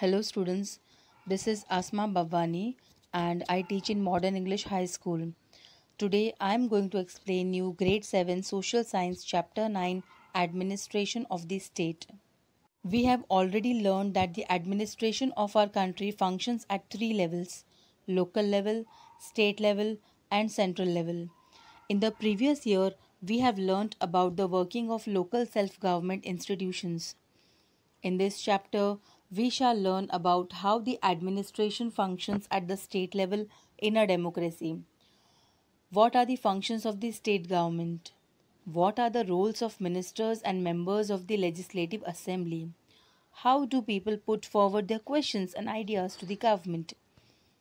Hello students, this is Asma Bhavani and I teach in Modern English High School. Today I am going to explain you Grade 7 Social Science Chapter 9 Administration of the State. We have already learned that the administration of our country functions at three levels local level, state level, and central level. In the previous year, we have learned about the working of local self government institutions. In this chapter, we shall learn about how the administration functions at the state level in a democracy. What are the functions of the state government? What are the roles of ministers and members of the Legislative Assembly? How do people put forward their questions and ideas to the government?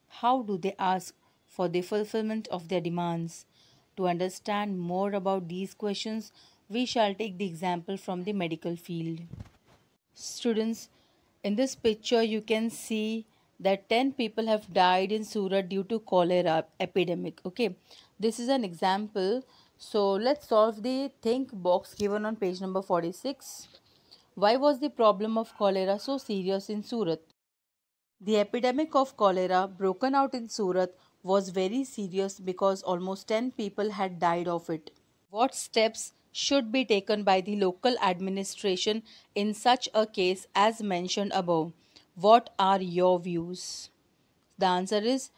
How do they ask for the fulfillment of their demands? To understand more about these questions, we shall take the example from the medical field. Students, in this picture, you can see that 10 people have died in Surat due to cholera epidemic. Okay, this is an example. So let's solve the think box given on page number 46. Why was the problem of cholera so serious in Surat? The epidemic of cholera broken out in Surat was very serious because almost 10 people had died of it. What steps should be taken by the local administration in such a case as mentioned above. What are your views? The answer is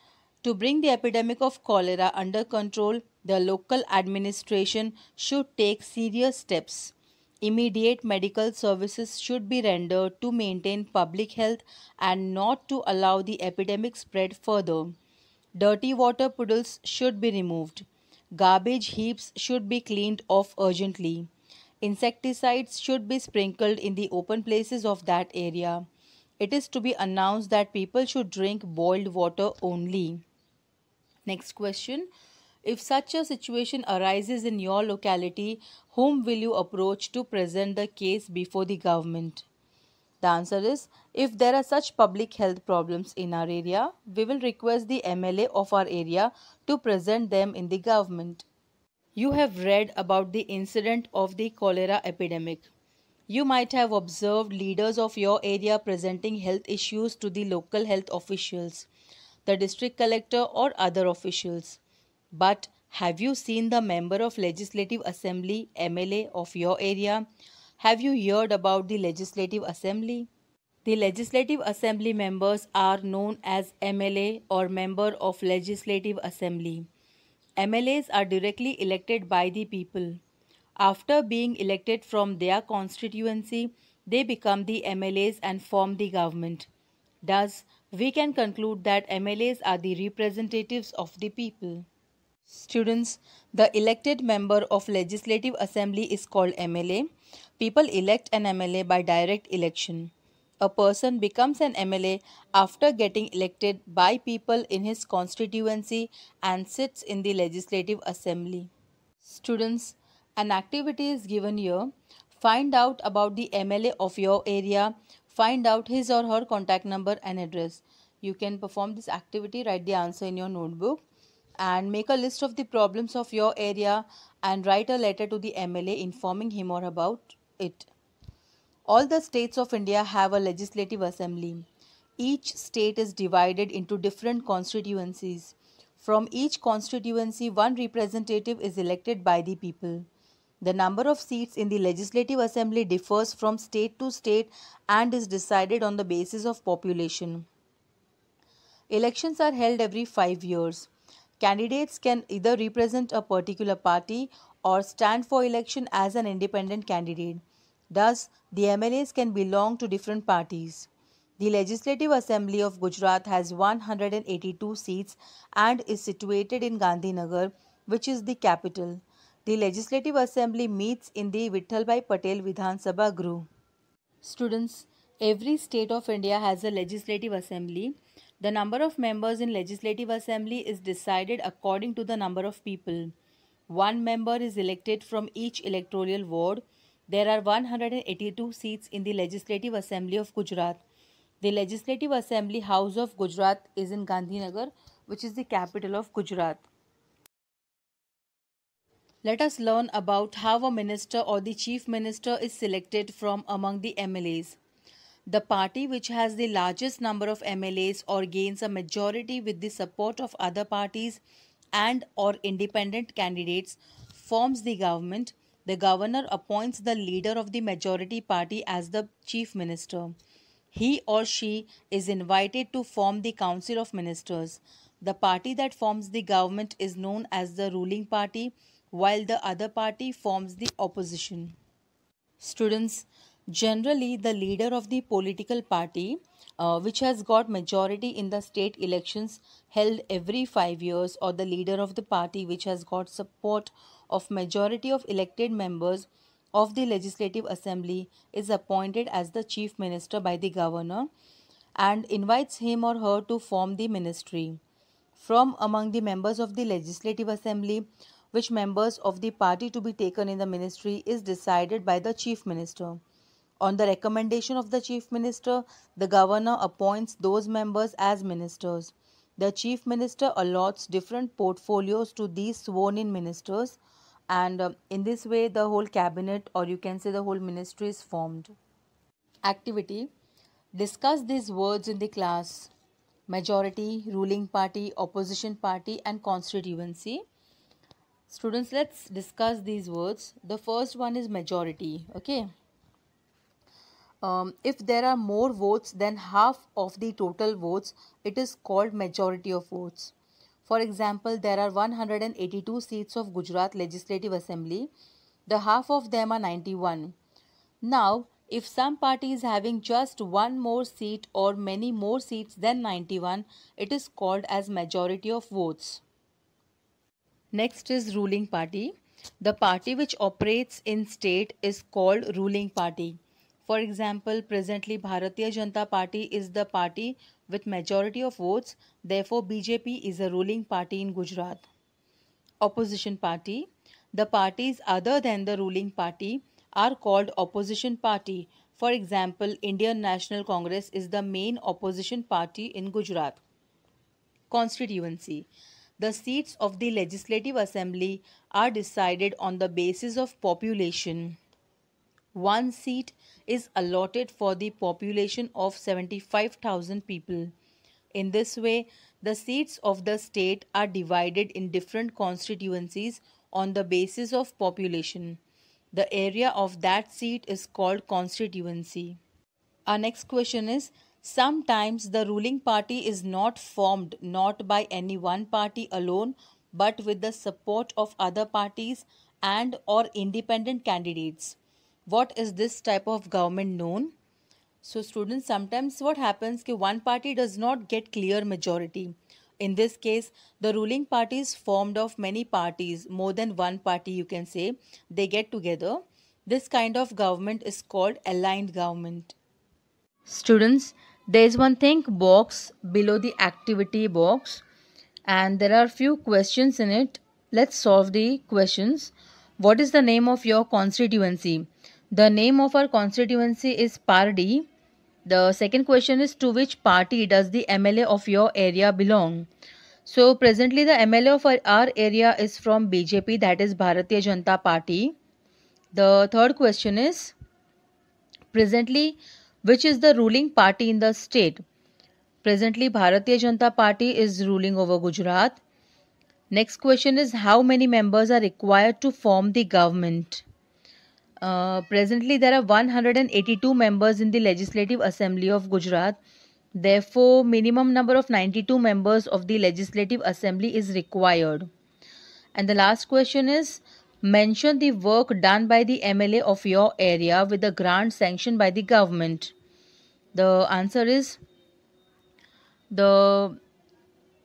to bring the epidemic of cholera under control, the local administration should take serious steps. Immediate medical services should be rendered to maintain public health and not to allow the epidemic spread further. Dirty water puddles should be removed. Garbage heaps should be cleaned off urgently. Insecticides should be sprinkled in the open places of that area. It is to be announced that people should drink boiled water only. Next question. If such a situation arises in your locality, whom will you approach to present the case before the government? The answer is, if there are such public health problems in our area, we will request the MLA of our area to present them in the government. You have read about the incident of the cholera epidemic. You might have observed leaders of your area presenting health issues to the local health officials, the district collector or other officials. But have you seen the member of legislative assembly MLA of your area have you heard about the Legislative Assembly? The Legislative Assembly members are known as MLA or Member of Legislative Assembly. MLAs are directly elected by the people. After being elected from their constituency, they become the MLAs and form the government. Thus, we can conclude that MLAs are the representatives of the people. Students, the elected member of Legislative Assembly is called MLA. People elect an MLA by direct election. A person becomes an MLA after getting elected by people in his constituency and sits in the Legislative Assembly. Students, an activity is given here. Find out about the MLA of your area. Find out his or her contact number and address. You can perform this activity, write the answer in your notebook and make a list of the problems of your area and write a letter to the MLA informing him or about it. All the states of India have a legislative assembly. Each state is divided into different constituencies. From each constituency, one representative is elected by the people. The number of seats in the legislative assembly differs from state to state and is decided on the basis of population. Elections are held every five years. Candidates can either represent a particular party or stand for election as an independent candidate. Thus, the MLAs can belong to different parties. The Legislative Assembly of Gujarat has 182 seats and is situated in Gandhinagar, which is the capital. The Legislative Assembly meets in the Vittalbhai Patel Vidhan Sabha Gru. Students, every state of India has a Legislative Assembly the number of members in Legislative Assembly is decided according to the number of people. One member is elected from each electoral ward. There are 182 seats in the Legislative Assembly of Gujarat. The Legislative Assembly House of Gujarat is in Gandhinagar, which is the capital of Gujarat. Let us learn about how a minister or the chief minister is selected from among the MLAs. The party which has the largest number of MLAs or gains a majority with the support of other parties and or independent candidates forms the government. The governor appoints the leader of the majority party as the chief minister. He or she is invited to form the council of ministers. The party that forms the government is known as the ruling party while the other party forms the opposition. Students, generally the leader of the political party uh, which has got majority in the state elections held every 5 years or the leader of the party which has got support of majority of elected members of the legislative assembly is appointed as the chief minister by the governor and invites him or her to form the ministry from among the members of the legislative assembly which members of the party to be taken in the ministry is decided by the chief minister on the recommendation of the Chief Minister, the Governor appoints those members as ministers. The Chief Minister allots different portfolios to these sworn in ministers, and uh, in this way, the whole cabinet or you can say the whole ministry is formed. Activity Discuss these words in the class majority, ruling party, opposition party, and constituency. Students, let's discuss these words. The first one is majority, okay? um, if there are more votes than half of the total votes, it is called majority of votes. For example, there are 182 seats of Gujarat Legislative Assembly. The half of them are 91. Now, if some party is having just one more seat or many more seats than 91, it is called as majority of votes. Next is ruling party. The party which operates in state is called ruling party. For example, presently Bharatiya Janata Party is the party with majority of votes. Therefore, BJP is a ruling party in Gujarat. Opposition party. The parties other than the ruling party are called opposition party. For example, Indian National Congress is the main opposition party in Gujarat. Constituency. The seats of the Legislative Assembly are decided on the basis of population. One seat is allotted for the population of 75,000 people. In this way, the seats of the state are divided in different constituencies on the basis of population. The area of that seat is called constituency. Our next question is Sometimes the ruling party is not formed not by any one party alone but with the support of other parties and or independent candidates what is this type of government known so students sometimes what happens कि one party does not get clear majority in this case the ruling party is formed of many parties more than one party you can say they get together this kind of government is called aligned government students there is one thing box below the activity box and there are few questions in it let's solve the questions what is the name of your constituency the name of our constituency is Pardi. The second question is to which party does the MLA of your area belong? So presently the MLA of our area is from BJP that is Bharatiya Janata Party. The third question is presently which is the ruling party in the state? Presently Bharatiya Janata Party is ruling over Gujarat. Next question is how many members are required to form the government? Uh, presently, there are 182 members in the Legislative Assembly of Gujarat. Therefore, minimum number of 92 members of the Legislative Assembly is required. And the last question is, mention the work done by the MLA of your area with the grant sanctioned by the government. The answer is the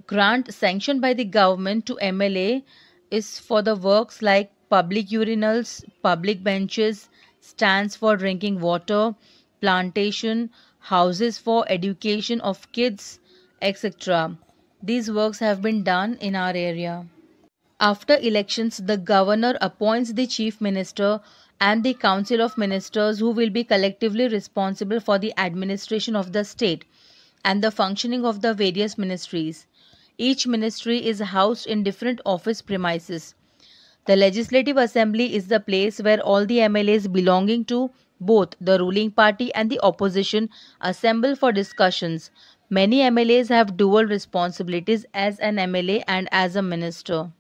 grant sanctioned by the government to MLA is for the works like public urinals, public benches, stands for drinking water, plantation, houses for education of kids, etc. These works have been done in our area. After elections, the governor appoints the chief minister and the council of ministers who will be collectively responsible for the administration of the state and the functioning of the various ministries. Each ministry is housed in different office premises. The Legislative Assembly is the place where all the MLAs belonging to both the ruling party and the opposition assemble for discussions. Many MLAs have dual responsibilities as an MLA and as a minister.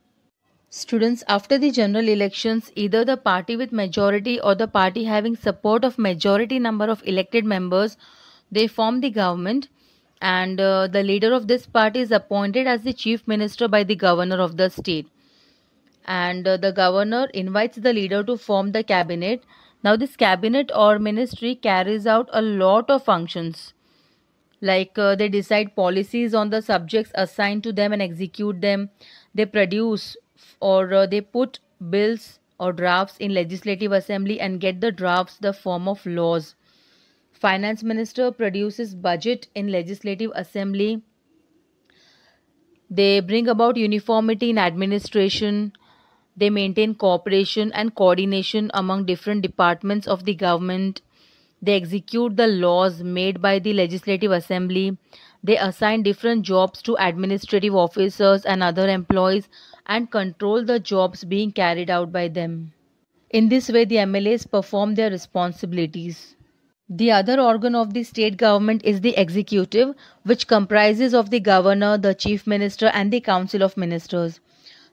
Students, after the general elections, either the party with majority or the party having support of majority number of elected members, they form the government and uh, the leader of this party is appointed as the chief minister by the governor of the state and uh, the governor invites the leader to form the cabinet. Now, this cabinet or ministry carries out a lot of functions like uh, they decide policies on the subjects assigned to them and execute them, they produce or uh, they put bills or drafts in legislative assembly and get the drafts the form of laws finance minister produces budget in legislative assembly they bring about uniformity in administration they maintain cooperation and coordination among different departments of the government. They execute the laws made by the Legislative Assembly. They assign different jobs to administrative officers and other employees and control the jobs being carried out by them. In this way, the MLAs perform their responsibilities. The other organ of the state government is the executive, which comprises of the governor, the chief minister, and the council of ministers.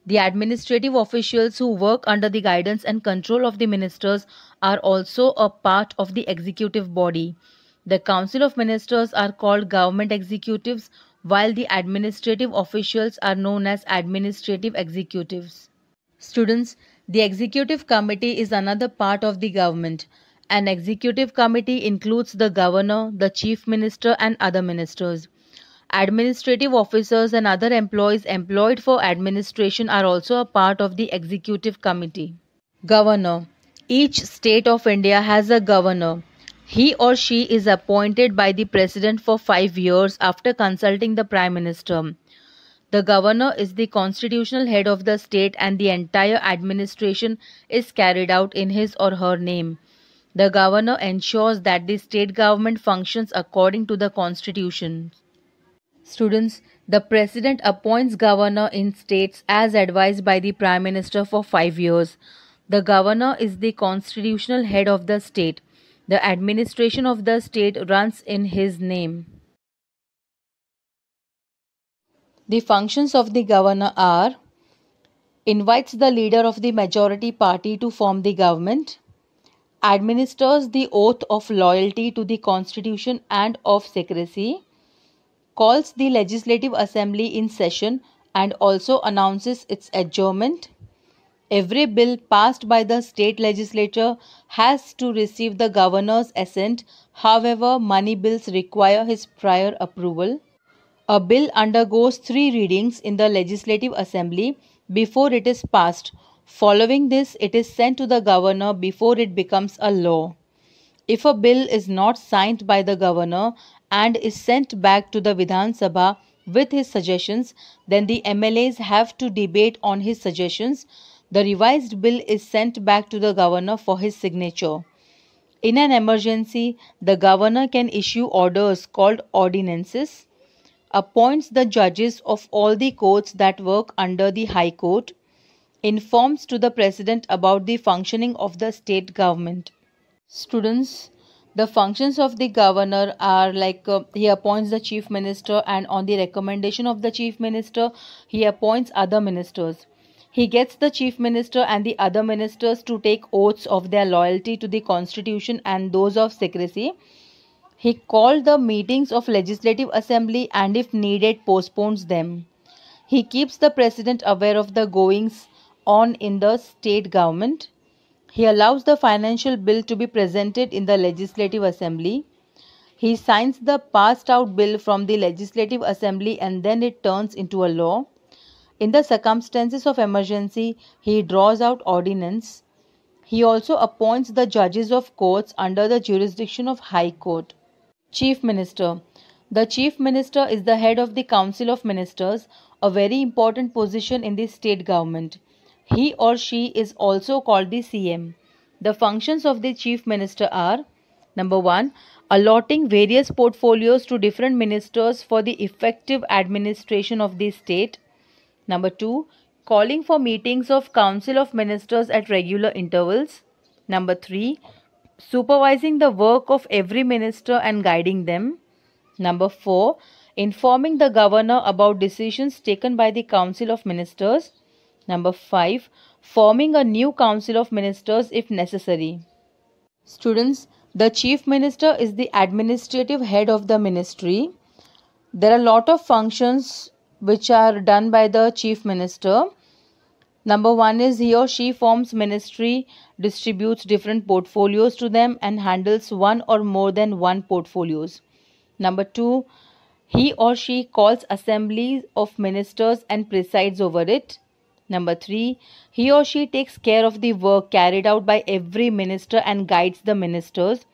The administrative officials who work under the guidance and control of the ministers are also a part of the executive body. The Council of Ministers are called government executives while the administrative officials are known as administrative executives. Students, the executive committee is another part of the government. An executive committee includes the governor, the chief minister and other ministers. Administrative officers and other employees employed for administration are also a part of the executive committee. Governor Each state of India has a governor. He or she is appointed by the president for five years after consulting the prime minister. The governor is the constitutional head of the state and the entire administration is carried out in his or her name. The governor ensures that the state government functions according to the constitution. Students, the President appoints governor in states as advised by the Prime Minister for five years. The governor is the constitutional head of the state. The administration of the state runs in his name. The functions of the governor are invites the leader of the majority party to form the government, administers the oath of loyalty to the constitution and of secrecy, calls the Legislative Assembly in session and also announces its adjournment. Every bill passed by the state legislature has to receive the governor's assent. However, money bills require his prior approval. A bill undergoes three readings in the Legislative Assembly before it is passed. Following this, it is sent to the governor before it becomes a law. If a bill is not signed by the governor and is sent back to the Vidhan Sabha with his suggestions, then the MLAs have to debate on his suggestions. The revised bill is sent back to the governor for his signature. In an emergency, the governor can issue orders called ordinances, appoints the judges of all the courts that work under the High Court, informs to the president about the functioning of the state government. Students, the functions of the governor are like uh, he appoints the chief minister and on the recommendation of the chief minister, he appoints other ministers. He gets the chief minister and the other ministers to take oaths of their loyalty to the constitution and those of secrecy. He called the meetings of legislative assembly and if needed postpones them. He keeps the president aware of the goings on in the state government. He allows the financial bill to be presented in the Legislative Assembly. He signs the passed out bill from the Legislative Assembly and then it turns into a law. In the circumstances of emergency, he draws out ordinance. He also appoints the judges of courts under the jurisdiction of High Court. Chief Minister The Chief Minister is the head of the Council of Ministers, a very important position in the state government. He or she is also called the CM. The functions of the Chief Minister are Number 1. Allotting various portfolios to different ministers for the effective administration of the state. Number 2. Calling for meetings of Council of Ministers at regular intervals. Number 3. Supervising the work of every minister and guiding them. Number 4. Informing the governor about decisions taken by the Council of Ministers. Number 5. Forming a new Council of Ministers if necessary. Students, the Chief Minister is the administrative head of the ministry. There are a lot of functions which are done by the Chief Minister. Number one is he or she forms ministry, distributes different portfolios to them and handles one or more than one portfolios. Number two, he or she calls assemblies of ministers and presides over it. Number three, he or she takes care of the work carried out by every minister and guides the ministers.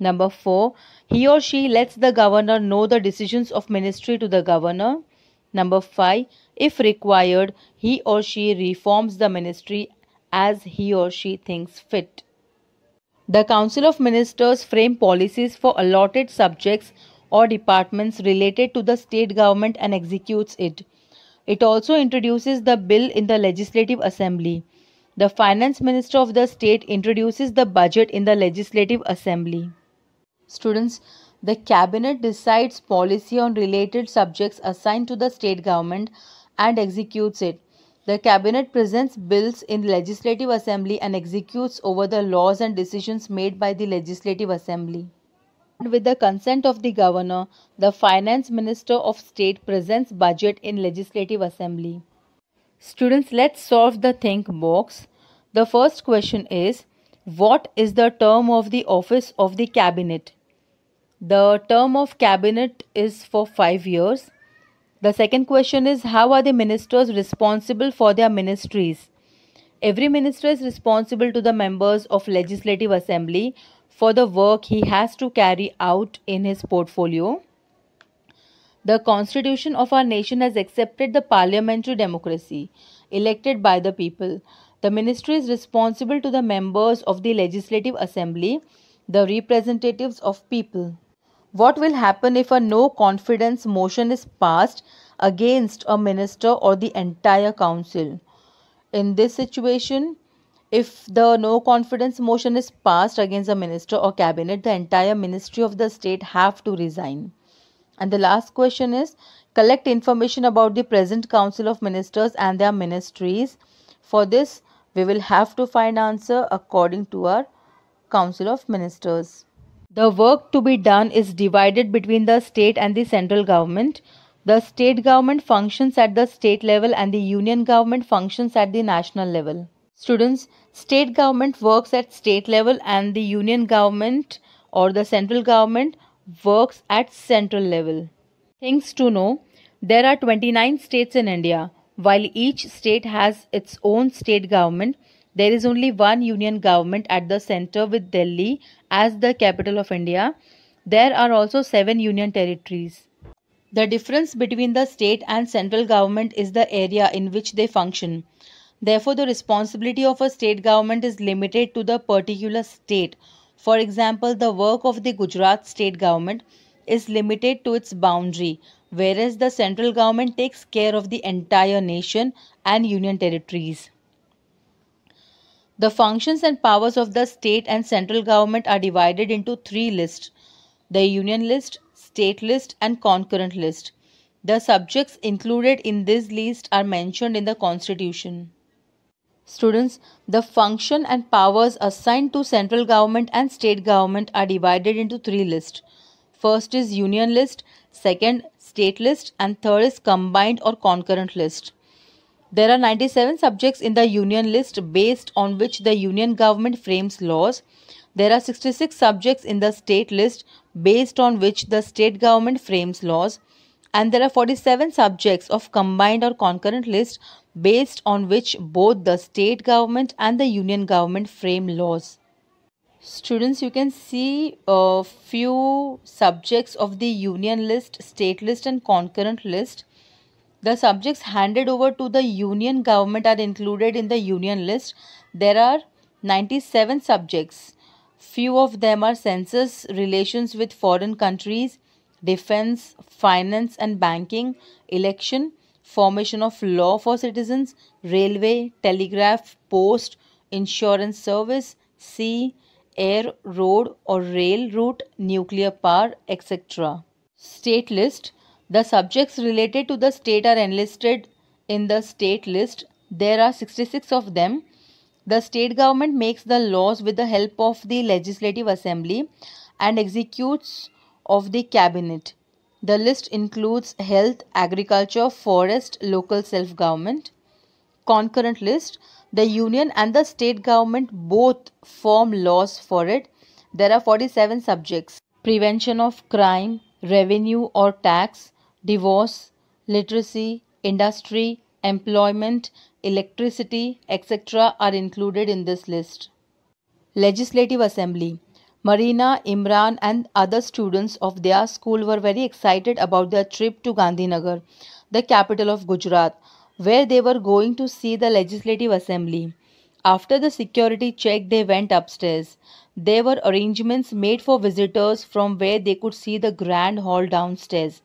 Number four, he or she lets the governor know the decisions of ministry to the governor. Number five, if required, he or she reforms the ministry as he or she thinks fit. The Council of Ministers frame policies for allotted subjects or departments related to the state government and executes it. It also introduces the bill in the Legislative Assembly. The Finance Minister of the state introduces the budget in the Legislative Assembly. Students, the Cabinet decides policy on related subjects assigned to the state government and executes it. The Cabinet presents bills in Legislative Assembly and executes over the laws and decisions made by the Legislative Assembly with the consent of the governor, the finance minister of state presents budget in legislative assembly. Students, let's solve the think box. The first question is what is the term of the office of the cabinet? The term of cabinet is for 5 years. The second question is how are the ministers responsible for their ministries? Every minister is responsible to the members of legislative assembly for the work he has to carry out in his portfolio. The constitution of our nation has accepted the parliamentary democracy elected by the people. The ministry is responsible to the members of the legislative assembly, the representatives of people. What will happen if a no confidence motion is passed against a minister or the entire council? In this situation, if the no confidence motion is passed against the minister or cabinet, the entire ministry of the state have to resign. And the last question is collect information about the present council of ministers and their ministries. For this, we will have to find answer according to our council of ministers. The work to be done is divided between the state and the central government. The state government functions at the state level and the union government functions at the national level. Students, state government works at state level and the union government or the central government works at central level. Things to know, there are 29 states in India. While each state has its own state government, there is only one union government at the center with Delhi as the capital of India. There are also seven union territories. The difference between the state and central government is the area in which they function. Therefore, the responsibility of a state government is limited to the particular state. For example, the work of the Gujarat state government is limited to its boundary, whereas the central government takes care of the entire nation and union territories. The functions and powers of the state and central government are divided into three lists the union list, state list, and concurrent list. The subjects included in this list are mentioned in the constitution. Students, the function and powers assigned to central government and state government are divided into three lists. First is union list, second state list and third is combined or concurrent list. There are 97 subjects in the union list based on which the union government frames laws. There are 66 subjects in the state list based on which the state government frames laws and there are 47 subjects of combined or concurrent list based on which both the state government and the union government frame laws. Students, you can see a few subjects of the union list, state list and concurrent list. The subjects handed over to the union government are included in the union list. There are 97 subjects. Few of them are census relations with foreign countries, defense, finance and banking, election, formation of law for citizens, railway, telegraph, post, insurance service, sea, air, road or rail route, nuclear power, etc. State list The subjects related to the state are enlisted in the state list. There are 66 of them. The state government makes the laws with the help of the legislative assembly and executes of the cabinet. The list includes health, agriculture, forest, local self-government. Concurrent list, the union and the state government both form laws for it. There are 47 subjects. Prevention of crime, revenue or tax, divorce, literacy, industry, employment, electricity, etc. are included in this list. Legislative Assembly Marina, Imran, and other students of their school were very excited about their trip to Gandhinagar, the capital of Gujarat, where they were going to see the Legislative Assembly. After the security check, they went upstairs. There were arrangements made for visitors from where they could see the grand hall downstairs.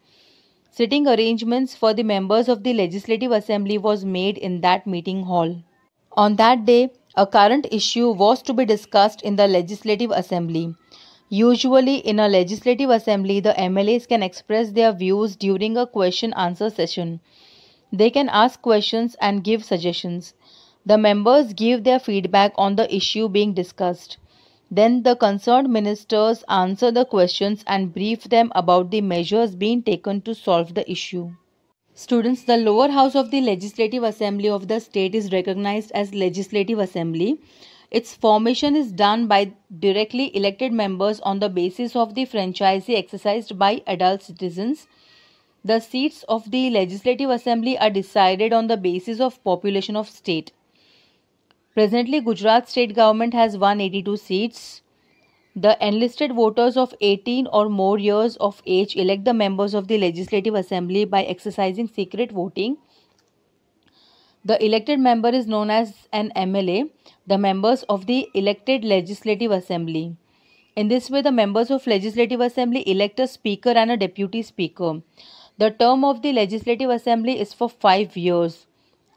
Sitting arrangements for the members of the Legislative Assembly was made in that meeting hall. On that day, a current issue was to be discussed in the Legislative Assembly. Usually, in a Legislative Assembly, the MLAs can express their views during a question answer session. They can ask questions and give suggestions. The members give their feedback on the issue being discussed. Then the concerned ministers answer the questions and brief them about the measures being taken to solve the issue. Students, the lower house of the Legislative Assembly of the state is recognized as Legislative Assembly. Its formation is done by directly elected members on the basis of the franchise exercised by adult citizens. The seats of the Legislative Assembly are decided on the basis of population of state. Presently, Gujarat state government has 182 seats. The enlisted voters of 18 or more years of age elect the members of the Legislative Assembly by exercising secret voting. The elected member is known as an MLA, the members of the elected Legislative Assembly. In this way, the members of Legislative Assembly elect a speaker and a deputy speaker. The term of the Legislative Assembly is for five years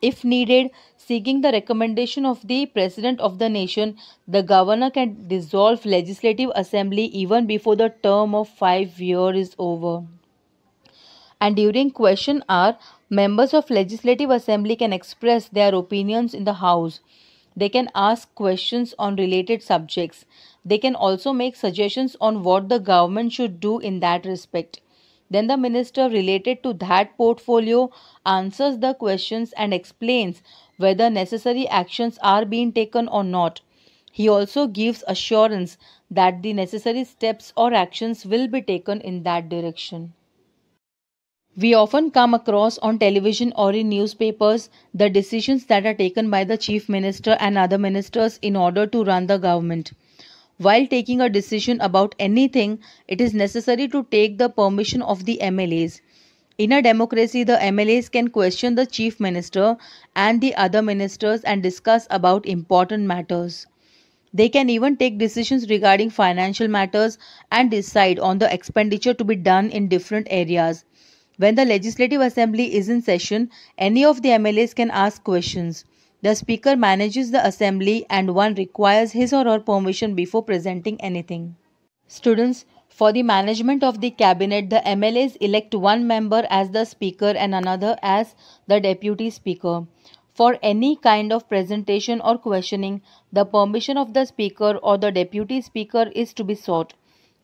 if needed, seeking the recommendation of the President of the nation, the governor can dissolve Legislative Assembly even before the term of five years is over. And during question hour, members of Legislative Assembly can express their opinions in the House. They can ask questions on related subjects. They can also make suggestions on what the government should do in that respect. Then the minister related to that portfolio answers the questions and explains whether necessary actions are being taken or not. He also gives assurance that the necessary steps or actions will be taken in that direction. We often come across on television or in newspapers the decisions that are taken by the chief minister and other ministers in order to run the government. While taking a decision about anything, it is necessary to take the permission of the MLAs. In a democracy, the MLAs can question the chief minister and the other ministers and discuss about important matters. They can even take decisions regarding financial matters and decide on the expenditure to be done in different areas. When the Legislative Assembly is in session, any of the MLAs can ask questions. The Speaker manages the assembly and one requires his or her permission before presenting anything. Students, for the management of the cabinet, the MLAs elect one member as the Speaker and another as the Deputy Speaker. For any kind of presentation or questioning, the permission of the Speaker or the Deputy Speaker is to be sought.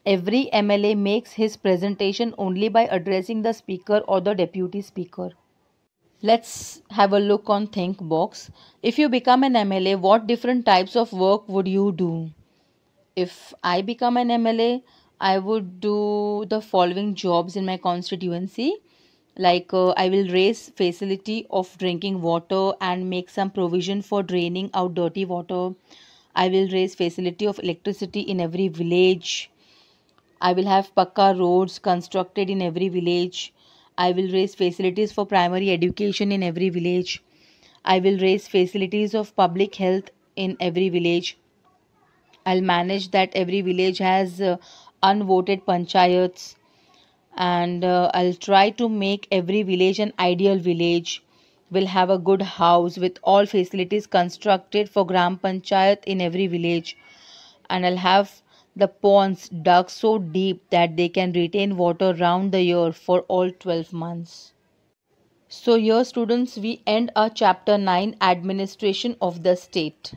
Every MLA makes his presentation only by addressing the Speaker or the Deputy Speaker. Let's have a look on think box. If you become an MLA, what different types of work would you do? If I become an MLA, I would do the following jobs in my constituency. Like uh, I will raise facility of drinking water and make some provision for draining out dirty water. I will raise facility of electricity in every village. I will have pakka roads constructed in every village. I will raise facilities for primary education in every village. I will raise facilities of public health in every village. I'll manage that every village has uh, unvoted panchayats and uh, I'll try to make every village an ideal village. We'll have a good house with all facilities constructed for Gram Panchayat in every village and I'll have the ponds dug so deep that they can retain water round the year for all 12 months. So here students we end our chapter 9 administration of the state.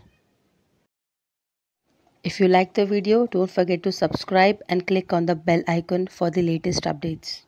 If you like the video don't forget to subscribe and click on the bell icon for the latest updates.